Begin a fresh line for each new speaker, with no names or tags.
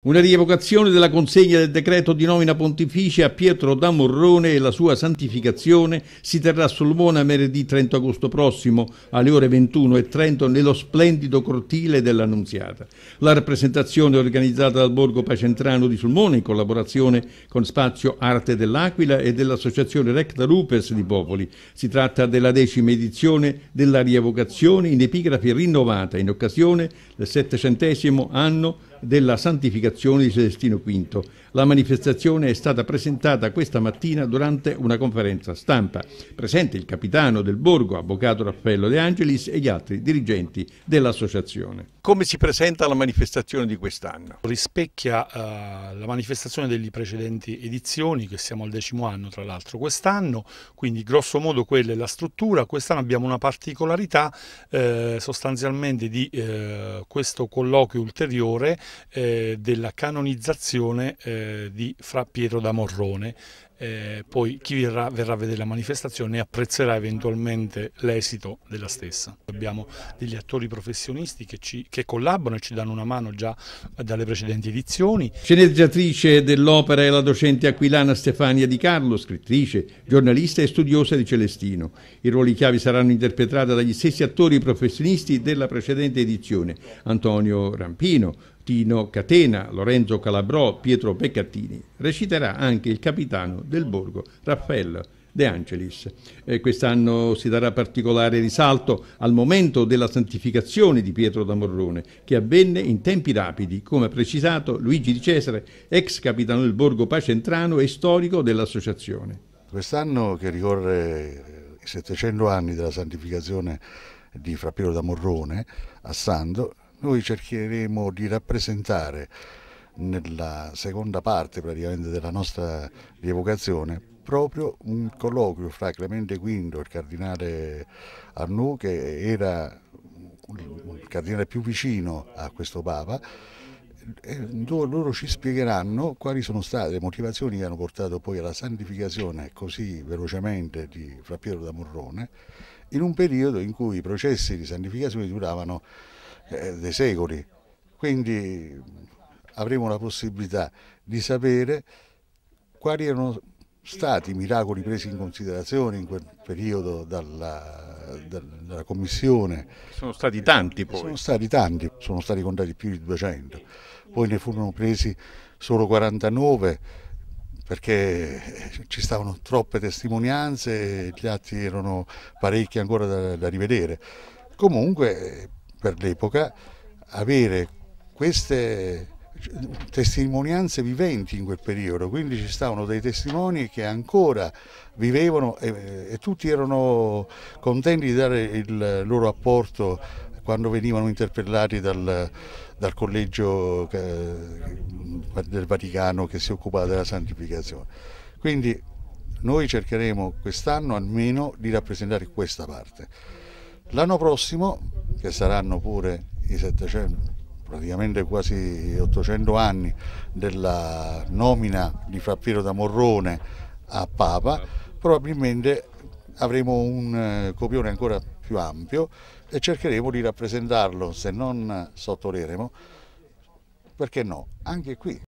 Una rievocazione della consegna del decreto di nomina pontificia a Pietro da Morrone e la sua santificazione si terrà a Mona mercoledì 30 agosto prossimo alle ore 21.30 nello splendido cortile dell'Annunziata. La rappresentazione è organizzata dal Borgo Pacentrano di Sulmona in collaborazione con Spazio Arte dell'Aquila e dell'Associazione Recta Rupes di Popoli. Si tratta della decima edizione della rievocazione in epigrafi rinnovata in occasione del settecentesimo anno della santificazione di Celestino V. La manifestazione è stata presentata questa mattina durante una conferenza stampa. Presente il capitano del borgo, avvocato Raffaello De Angelis e gli altri
dirigenti dell'associazione. Come si presenta la manifestazione di quest'anno? Rispecchia uh, la manifestazione delle precedenti edizioni, che siamo al decimo anno tra l'altro quest'anno, quindi grosso modo quella è la struttura. Quest'anno abbiamo una particolarità eh, sostanzialmente di eh, questo colloquio ulteriore eh, della canonizzazione eh, di Fra Pietro da Morrone. Eh, poi chi verrà, verrà a vedere la manifestazione e apprezzerà eventualmente l'esito della stessa. Abbiamo degli attori professionisti che, ci, che collaborano e ci danno una mano già dalle precedenti edizioni.
Sceneggiatrice dell'opera è la docente aquilana Stefania Di Carlo, scrittrice, giornalista e studiosa di Celestino. I ruoli chiavi saranno interpretati dagli stessi attori professionisti della precedente edizione, Antonio Rampino, Tino Catena, Lorenzo Calabrò, Pietro Peccattini. Reciterà anche il capitano del borgo, Raffaello De Angelis. Eh, quest'anno si darà particolare risalto al momento della santificazione di Pietro da Morrone, che avvenne in tempi rapidi, come ha precisato Luigi Di Cesare, ex capitano del borgo pacentrano e storico dell'associazione.
Quest'anno che ricorre i eh, 700 anni della santificazione di Fra Piero da Morrone a Sando, noi cercheremo di rappresentare nella seconda parte praticamente della nostra rievocazione proprio un colloquio fra Clemente V il cardinale Arnoux che era il cardinale più vicino a questo Papa dove loro ci spiegheranno quali sono state le motivazioni che hanno portato poi alla santificazione così velocemente di Fra Piero da Morrone in un periodo in cui i processi di santificazione duravano eh, dei secoli. Quindi avremo la possibilità di sapere quali erano stati i miracoli presi in considerazione in quel periodo dalla, dalla Commissione.
Sono stati tanti poi. Sono
stati tanti, sono stati contati più di 200. Poi ne furono presi solo 49 perché ci stavano troppe testimonianze e gli atti erano parecchi ancora da, da rivedere. Comunque per l'epoca avere queste testimonianze viventi in quel periodo, quindi ci stavano dei testimoni che ancora vivevano e, e tutti erano contenti di dare il loro apporto quando venivano interpellati dal, dal collegio eh, del Vaticano che si occupava della santificazione. Quindi noi cercheremo quest'anno almeno di rappresentare questa parte. L'anno prossimo che saranno pure i 700, praticamente quasi 800 anni della nomina di Frappiro da Morrone a Papa, probabilmente avremo un eh, copione ancora più ampio e cercheremo di rappresentarlo, se non sottoleremo, perché no, anche qui